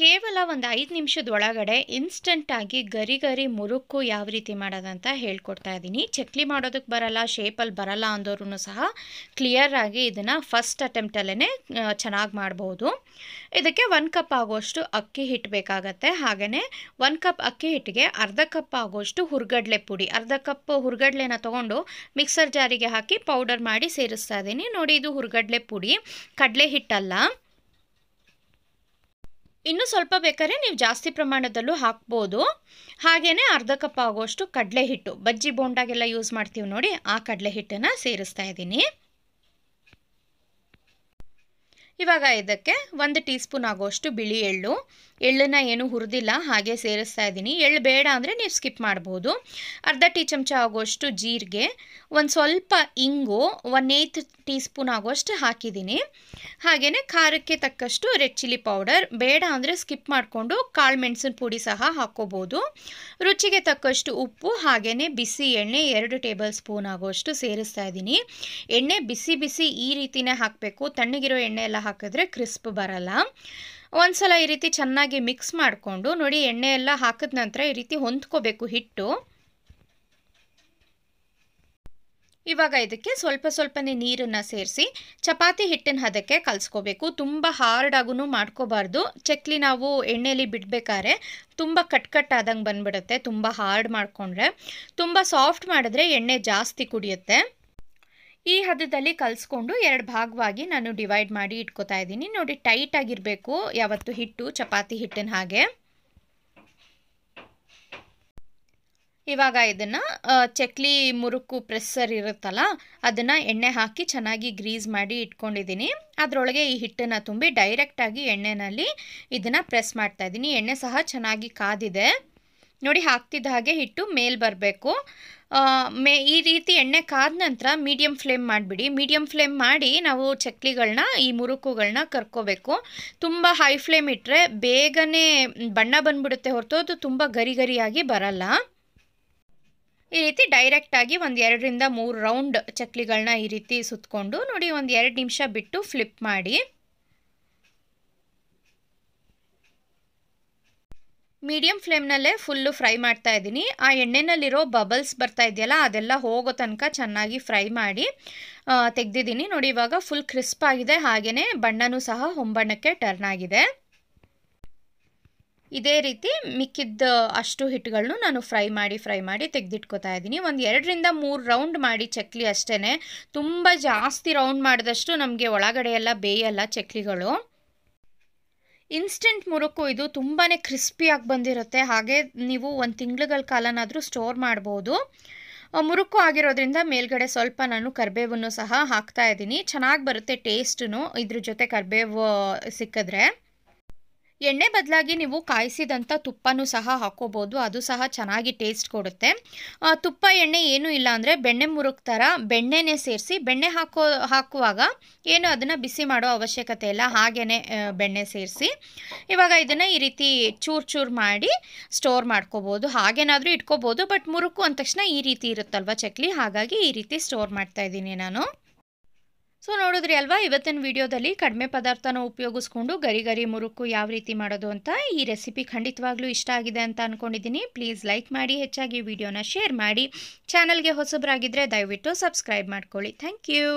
ಕೇವಲ ಒಂದು ಐದು ನಿಮಿಷದ ಒಳಗಡೆ ಇನ್ಸ್ಟೆಂಟಾಗಿ ಗರಿ ಗರಿ ಮುರುಕು ಯಾವ ರೀತಿ ಮಾಡೋದಂತ ಹೇಳ್ಕೊಡ್ತಾ ಇದ್ದೀನಿ ಚಕ್ಲಿ ಮಾಡೋದಕ್ಕೆ ಬರಲ್ಲ ಶೇಪಲ್ಲಿ ಬರಲ್ಲ ಅಂದೋರು ಸಹ ಕ್ಲಿಯರಾಗಿ ಇದನ್ನು ಫಸ್ಟ್ ಅಟೆಂಪ್ಟಲ್ಲೇ ಚೆನ್ನಾಗಿ ಮಾಡ್ಬೋದು ಇದಕ್ಕೆ ಒಂದು ಕಪ್ ಆಗೋಷ್ಟು ಅಕ್ಕಿ ಹಿಟ್ಟು ಬೇಕಾಗತ್ತೆ ಹಾಗೆಯೇ ಒಂದು ಕಪ್ ಅಕ್ಕಿ ಹಿಟ್ಟಿಗೆ ಅರ್ಧ ಕಪ್ ಆಗೋಷ್ಟು ಹುರ್ಗಡ್ಲೆ ಪುಡಿ ಅರ್ಧ ಕಪ್ ಹುರ್ಗಡ್ಲೆನ ತೊಗೊಂಡು ಮಿಕ್ಸರ್ ಜಾರಿಗೆ ಹಾಕಿ ಪೌಡರ್ ಮಾಡಿ ಸೇರಿಸ್ತಾ ಇದ್ದೀನಿ ನೋಡಿ ಇದು ಹುರ್ಗಡ್ಲೆ ಪುಡಿ ಕಡಲೆ ಹಿಟ್ಟಲ್ಲ ಇನ್ನು ಸ್ವಲ್ಪ ಬೇಕಾದ್ರೆ ನೀವು ಜಾಸ್ತಿ ಪ್ರಮಾಣದಲ್ಲೂ ಹಾಕ್ಬೋದು ಹಾಗೇ ಅರ್ಧ ಕಪ್ ಆಗೋಷ್ಟು ಕಡಲೆ ಹಿಟ್ಟು ಬಜ್ಜಿ ಬೋಂಡಾಗೆಲ್ಲ ಯೂಸ್ ಮಾಡ್ತೀವಿ ನೋಡಿ ಆ ಕಡಲೆ ಹಿಟ್ಟನ್ನು ಸೇರಿಸ್ತಾ ಇದ್ದೀನಿ ಇವಾಗ ಇದಕ್ಕೆ ಒಂದು ಟೀ ಸ್ಪೂನ್ ಆಗೋಷ್ಟು ಬಿಳಿ ಎಳ್ಳು ಎಳ್ಳನ್ನು ಏನು ಹುರಿದಿಲ್ಲ ಹಾಗೆ ಸೇರಿಸ್ತಾ ಇದ್ದೀನಿ ಎಳ್ಳು ಬೇಡ ಅಂದರೆ ನೀವು ಸ್ಕಿಪ್ ಮಾಡ್ಬೋದು ಅರ್ಧ ಟೀ ಚಮಚ ಆಗೋಷ್ಟು ಜೀರಿಗೆ ಒಂದು ಸ್ವಲ್ಪ ಇಂಗು ಒನ್ ಏಯ್ತ್ ಟೀ ಸ್ಪೂನ್ ಆಗೋಷ್ಟು ಹಾಕಿದ್ದೀನಿ ಹಾಗೆಯೇ ಖಾರಕ್ಕೆ ತಕ್ಕಷ್ಟು ರೆಡ್ ಚಿಲ್ಲಿ ಪೌಡರ್ ಬೇಡ ಅಂದರೆ ಸ್ಕಿಪ್ ಮಾಡಿಕೊಂಡು ಕಾಳು ಮೆಣಸಿನ ಪುಡಿ ಸಹ ಹಾಕ್ಕೋಬೋದು ರುಚಿಗೆ ತಕ್ಕಷ್ಟು ಉಪ್ಪು ಹಾಗೆಯೇ ಬಿಸಿ ಎಣ್ಣೆ ಎರಡು ಟೇಬಲ್ ಸ್ಪೂನ್ ಆಗೋಷ್ಟು ಸೇರಿಸ್ತಾ ಇದ್ದೀನಿ ಎಣ್ಣೆ ಬಿಸಿ ಬಿಸಿ ಈ ರೀತಿಯೇ ಹಾಕಬೇಕು ತಣ್ಣಗಿರೋ ಎಣ್ಣೆ ಎಲ್ಲ ಹಾಕಿದ್ರೆ ಕ್ರಿಸ್ಪ್ ಬರಲ್ಲ ಒಂದ್ಸಲ ಈ ರೀತಿ ಚೆನ್ನಾಗಿ ಮಿಕ್ಸ್ ಮಾಡಿಕೊಂಡು ನೋಡಿ ಎಣ್ಣೆ ಎಲ್ಲ ಹಾಕಿದ ನಂತರ ಈ ರೀತಿ ಹೊಂದ್ಕೋಬೇಕು ಹಿಟ್ಟು ಇವಾಗ ಇದಕ್ಕೆ ಸ್ವಲ್ಪ ಸ್ವಲ್ಪನೇ ನೀರನ್ನು ಸೇರಿಸಿ ಚಪಾತಿ ಹಿಟ್ಟಿನ ಹದಕ್ಕೆ ಕಲಸ್ಕೋಬೇಕು ತುಂಬ ಹಾರ್ಡಾಗೂ ಮಾಡ್ಕೋಬಾರ್ದು ಚಕ್ಲಿ ನಾವು ಎಣ್ಣೆಯಲ್ಲಿ ಬಿಡಬೇಕಾದ್ರೆ ತುಂಬ ಕಟ್ ಕಟ್ ಆದಂಗೆ ಬಂದ್ಬಿಡುತ್ತೆ ತುಂಬ ಹಾರ್ಡ್ ಮಾಡಿಕೊಂಡ್ರೆ ತುಂಬ ಸಾಫ್ಟ್ ಮಾಡಿದ್ರೆ ಎಣ್ಣೆ ಜಾಸ್ತಿ ಕುಡಿಯುತ್ತೆ ಈ ಹದದಲ್ಲಿ ಕಲಿಸ್ಕೊಂಡು ಎರಡು ಭಾಗವಾಗಿ ನಾನು ಡಿವೈಡ್ ಮಾಡಿ ಇಟ್ಕೋತಾ ಇದ್ದೀನಿ ನೋಡಿ ಟೈಟ್ ಆಗಿರಬೇಕು ಯಾವತ್ತು ಹಿಟ್ಟು ಚಪಾತಿ ಹಿಟ್ಟಿನ ಹಾಗೆ ಇವಾಗ ಇದನ್ನು ಚಕ್ಲಿ ಮುರುಕು ಪ್ರೆಸ್ಸರ್ ಇರುತ್ತಲ್ಲ ಅದನ್ನು ಎಣ್ಣೆ ಹಾಕಿ ಚೆನ್ನಾಗಿ ಗ್ರೀಸ್ ಮಾಡಿ ಇಟ್ಕೊಂಡಿದ್ದೀನಿ ಅದರೊಳಗೆ ಈ ಹಿಟ್ಟನ್ನು ತುಂಬಿ ಡೈರೆಕ್ಟಾಗಿ ಎಣ್ಣೆನಲ್ಲಿ ಇದನ್ನು ಪ್ರೆಸ್ ಮಾಡ್ತಾ ಇದ್ದೀನಿ ಎಣ್ಣೆ ಸಹ ಚೆನ್ನಾಗಿ ಕಾದಿದೆ ನೋಡಿ ಹಾಕ್ತಿದ್ದ ಹಾಗೆ ಹಿಟ್ಟು ಮೇಲ್ ಬರಬೇಕು ಮೇ ಈ ರೀತಿ ಎಣ್ಣೆ ಕಾದ ನಂತರ ಮೀಡಿಯಮ್ ಫ್ಲೇಮ್ ಮಾಡಿಬಿಡಿ ಮೀಡಿಯಮ್ ಫ್ಲೇಮ್ ಮಾಡಿ ನಾವು ಚಕ್ಲಿಗಳನ್ನ ಈ ಮುರುಕುಗಳನ್ನ ಕರ್ಕೋಬೇಕು ತುಂಬ ಹೈ ಫ್ಲೇಮ್ ಇಟ್ಟರೆ ಬೇಗನೆ ಬಣ್ಣ ಬಂದ್ಬಿಡುತ್ತೆ ಹೊರತು ಅದು ತುಂಬ ಗರಿ ಗರಿಯಾಗಿ ಬರಲ್ಲ ಈ ರೀತಿ ಡೈರೆಕ್ಟಾಗಿ ಒಂದು ಎರಡರಿಂದ ಮೂರು ರೌಂಡ್ ಚಕ್ಲಿಗಳನ್ನ ಈ ರೀತಿ ಸುತ್ತಕೊಂಡು ನೋಡಿ ಒಂದು ಎರಡು ನಿಮಿಷ ಬಿಟ್ಟು ಫ್ಲಿಪ್ ಮಾಡಿ ಮೀಡಿಯಮ್ ಫ್ಲೇಮ್ನಲ್ಲೇ ಫುಲ್ಲು ಫ್ರೈ ಮಾಡ್ತಾ ಇದ್ದೀನಿ ಆ ಎಣ್ಣೆನಲ್ಲಿರೋ ಬಬಲ್ಸ್ ಬರ್ತಾ ಇದೆಯಲ್ಲ ಅದೆಲ್ಲ ಹೋಗೋ ತನಕ ಚೆನ್ನಾಗಿ ಫ್ರೈ ಮಾಡಿ ತೆಗೆದಿದ್ದೀನಿ ನೋಡಿ ಇವಾಗ ಫುಲ್ ಕ್ರಿಸ್ಪ್ ಆಗಿದೆ ಹಾಗೆಯೇ ಬಣ್ಣನೂ ಸಹ ಹೊಂಬಣ್ಣಕ್ಕೆ ಟರ್ನ್ ಆಗಿದೆ ಇದೇ ರೀತಿ ಮಿಕ್ಕಿದ್ದ ಅಷ್ಟು ಹಿಟ್ಟುಗಳನ್ನು ನಾನು ಫ್ರೈ ಮಾಡಿ ಫ್ರೈ ಮಾಡಿ ತೆಗೆದಿಟ್ಕೋತಾ ಇದ್ದೀನಿ ಒಂದು ಎರಡರಿಂದ ಮೂರು ರೌಂಡ್ ಮಾಡಿ ಚಕ್ಲಿ ಅಷ್ಟೇ ತುಂಬ ಜಾಸ್ತಿ ರೌಂಡ್ ಮಾಡಿದಷ್ಟು ನಮಗೆ ಒಳಗಡೆ ಎಲ್ಲ ಬೇಯಲ್ಲ ಚಕ್ಲಿಗಳು ಇನ್ಸ್ಟೆಂಟ್ ಮುರುಕು ಇದು ತುಂಬಾ ಕ್ರಿಸ್ಪಿಯಾಗಿ ಬಂದಿರುತ್ತೆ ಹಾಗೆ ನೀವು ಒಂದು ತಿಂಗಳುಗಳ ಕಾಲನಾದರೂ ಸ್ಟೋರ್ ಮಾಡ್ಬೋದು ಮುರುಕು ಆಗಿರೋದ್ರಿಂದ ಮೇಲ್ಗಡೆ ಸ್ವಲ್ಪ ನಾನು ಕರಿಬೇವನ್ನು ಸಹ ಹಾಕ್ತಾ ಇದ್ದೀನಿ ಚೆನ್ನಾಗಿ ಬರುತ್ತೆ ಟೇಸ್ಟು ಇದ್ರ ಜೊತೆ ಕರಿಬೇವು ಸಿಕ್ಕಿದ್ರೆ ಎಣ್ಣೆ ಬದಲಾಗಿ ನೀವು ಕಾಯಿಸಿದಂಥ ತುಪ್ಪನೂ ಸಹ ಹಾಕೋಬೋದು ಅದು ಸಹ ಚೆನ್ನಾಗಿ ಟೇಸ್ಟ್ ಕೊಡುತ್ತೆ ತುಪ್ಪ ಎಣ್ಣೆ ಏನೂ ಇಲ್ಲ ಅಂದರೆ ಬೆಣ್ಣೆ ಮುರುಕ್ ಥರ ಬೆಣ್ಣೆನೇ ಸೇರಿಸಿ ಬೆಣ್ಣೆ ಹಾಕೋ ಹಾಕುವಾಗ ಏನು ಅದನ್ನು ಬಿಸಿ ಮಾಡೋ ಅವಶ್ಯಕತೆ ಇಲ್ಲ ಹಾಗೇ ಬೆಣ್ಣೆ ಸೇರಿಸಿ ಇವಾಗ ಇದನ್ನು ಈ ರೀತಿ ಚೂರು ಚೂರು ಮಾಡಿ ಸ್ಟೋರ್ ಮಾಡ್ಕೋಬೋದು ಹಾಗೇನಾದರೂ ಇಟ್ಕೋಬೋದು ಬಟ್ ಮುರುಕು ಅಂದ ತಕ್ಷಣ ಈ ರೀತಿ ಇರುತ್ತಲ್ವ ಚಕ್ಲಿ ಹಾಗಾಗಿ ಈ ರೀತಿ ಸ್ಟೋರ್ ಮಾಡ್ತಾ ನಾನು ಸೊ ನೋಡಿದ್ರಿ ಅಲ್ವಾ ಇವತ್ತಿನ ವಿಡಿಯೋದಲ್ಲಿ ಕಡಿಮೆ ಪದಾರ್ಥನ ಉಪಯೋಗಿಸ್ಕೊಂಡು ಗರಿ ಗರಿ ಮುರುಕು ಯಾವ ರೀತಿ ಮಾಡೋದು ಅಂತ ಈ ರೆಸಿಪಿ ಖಂಡಿತವಾಗ್ಲೂ ಇಷ್ಟ ಆಗಿದೆ ಅಂತ ಅಂದ್ಕೊಂಡಿದ್ದೀನಿ ಪ್ಲೀಸ್ ಲೈಕ್ ಮಾಡಿ ಹೆಚ್ಚಾಗಿ ವಿಡಿಯೋನ ಶೇರ್ ಮಾಡಿ ಚಾನಲ್ಗೆ ಹೊಸಬರಾಗಿದ್ದರೆ ದಯವಿಟ್ಟು ಸಬ್ಸ್ಕ್ರೈಬ್ ಮಾಡ್ಕೊಳ್ಳಿ ಥ್ಯಾಂಕ್ ಯು